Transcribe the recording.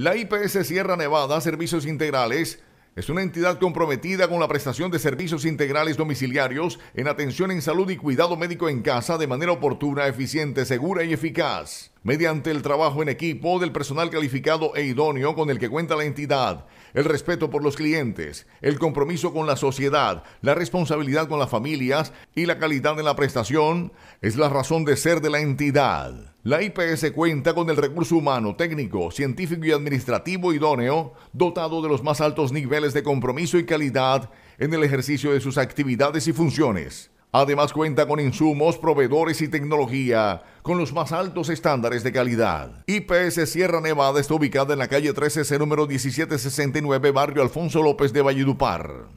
La IPS Sierra Nevada Servicios Integrales es una entidad comprometida con la prestación de servicios integrales domiciliarios en atención en salud y cuidado médico en casa de manera oportuna, eficiente, segura y eficaz mediante el trabajo en equipo del personal calificado e idóneo con el que cuenta la entidad, el respeto por los clientes, el compromiso con la sociedad, la responsabilidad con las familias y la calidad de la prestación es la razón de ser de la entidad. La IPS cuenta con el recurso humano, técnico, científico y administrativo idóneo, dotado de los más altos niveles de compromiso y calidad en el ejercicio de sus actividades y funciones. Además cuenta con insumos, proveedores y tecnología con los más altos estándares de calidad. IPS Sierra Nevada está ubicada en la calle 13C número 1769, barrio Alfonso López de Valledupar.